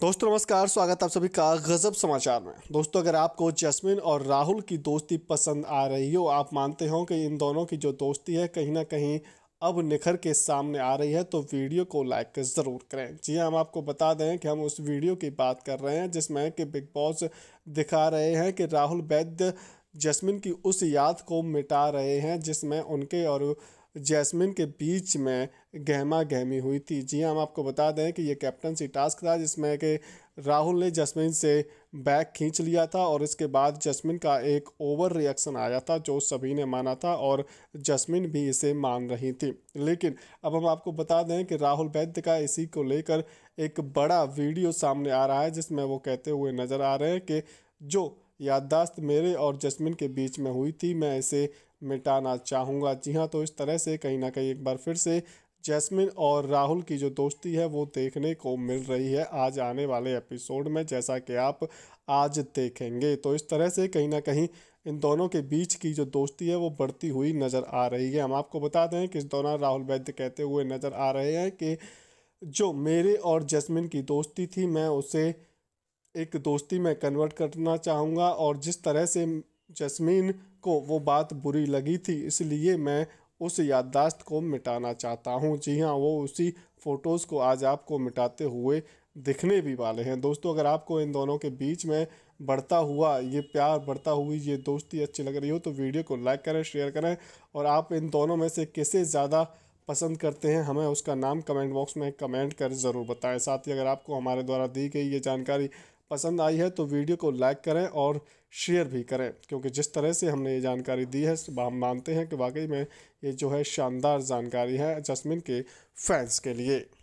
दोस्तों नमस्कार स्वागत आप सभी का गज़ब समाचार में दोस्तों अगर आपको जस्मिन और राहुल की दोस्ती पसंद आ रही हो आप मानते हो कि इन दोनों की जो दोस्ती है कहीं ना कहीं अब निखर के सामने आ रही है तो वीडियो को लाइक ज़रूर करें जी हाँ, हम आपको बता दें कि हम उस वीडियो की बात कर रहे हैं जिसमें कि बिग बॉस दिखा रहे हैं कि राहुल वैद्य जसमिन की उस याद को मिटा रहे हैं जिसमें उनके और जैस्मिन के बीच में गहमा गहमी हुई थी जी हाँ, हम आपको बता दें कि ये कैप्टनसी टास्क था जिसमें कि राहुल ने जैस्मिन से बैक खींच लिया था और इसके बाद जैस्मिन का एक ओवर रिएक्शन आया था जो सभी ने माना था और जैस्मिन भी इसे मान रही थी लेकिन अब हम आपको बता दें कि राहुल वैद्य का इसी को लेकर एक बड़ा वीडियो सामने आ रहा है जिसमें वो कहते हुए नज़र आ रहे हैं कि जो याददाश्त मेरे और जैस्मिन के बीच में हुई थी मैं इसे मिटाना चाहूँगा जी हाँ तो इस तरह से कहीं ना कहीं एक बार फिर से जैस्मिन और राहुल की जो दोस्ती है वो देखने को मिल रही है आज आने वाले एपिसोड में जैसा कि आप आज देखेंगे तो इस तरह से कहीं ना कहीं इन दोनों के बीच की जो दोस्ती है वो बढ़ती हुई नज़र आ रही है हम आपको बता दें कि इस दौरान राहुल वैद्य कहते हुए नज़र आ रहे हैं कि जो मेरे और जैस्मिन की दोस्ती थी मैं उसे एक दोस्ती में कन्वर्ट करना चाहूँगा और जिस तरह से जसमीन को वो बात बुरी लगी थी इसलिए मैं उस याददाश्त को मिटाना चाहता हूँ जी हाँ वो उसी फ़ोटोज़ को आज आपको मिटाते हुए दिखने भी वाले हैं दोस्तों अगर आपको इन दोनों के बीच में बढ़ता हुआ ये प्यार बढ़ता हुई ये दोस्ती अच्छी लग रही हो तो वीडियो को लाइक करें शेयर करें और आप इन दोनों में से किसे ज़्यादा पसंद करते हैं हमें उसका नाम कमेंट बॉक्स में कमेंट कर ज़रूर बताएं साथ ही अगर आपको हमारे द्वारा दी गई ये जानकारी पसंद आई है तो वीडियो को लाइक करें और शेयर भी करें क्योंकि जिस तरह से हमने ये जानकारी दी है हम मानते हैं कि वाकई में ये जो है शानदार जानकारी है जसमिन के फैंस के लिए